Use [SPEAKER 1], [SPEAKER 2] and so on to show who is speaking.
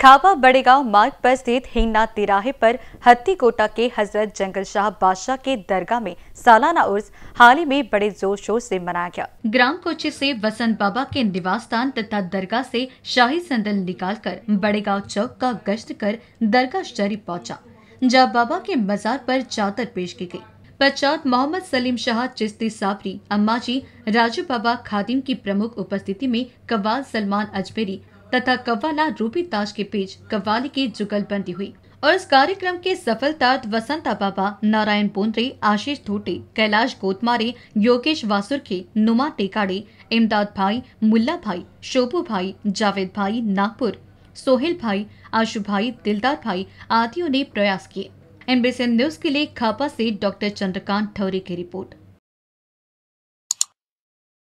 [SPEAKER 1] खाबा बड़ेगांव मार्ग पर स्थित हिंगनाथ तिराहे पर हत्ती कोटा के हजरत जंगल शाह बादशाह के दरगाह में सालाना उर्स हाल ही में बड़े जोर शोर से मनाया गया ग्राम कोची से वसंत बाबा के निवास स्थान तथा दरगाह से शाही संदल निकाल कर बड़ेगांव चौक का गश्त कर दरगाह शरीफ पहुंचा जहां बाबा के मजार पर चादर पेश की गयी पश्चात मोहम्मद सलीम शाह चिश्ती साबरी अम्मा जी राजू बाबा खादिम की प्रमुख उपस्थिति में कवाल सलमान अजमेरी तथा कव्वाला रूपी ताज के बीच कव्वाली की जुगलबंदी हुई और इस कार्यक्रम के सफलता वसंता बाबा नारायण बोंद्रे आशीष धोटे कैलाश गोतमारे योगेश वासुरखे नुमा टेकाड़े इमदाद भाई मुल्ला भाई शोभू भाई जावेद भाई नागपुर सोहेल भाई आशु भाई दिलदार भाई आदियों ने प्रयास किए एनबीसी न्यूज के लिए खापा से डॉक्टर चंद्रकांत ठौरे की रिपोर्ट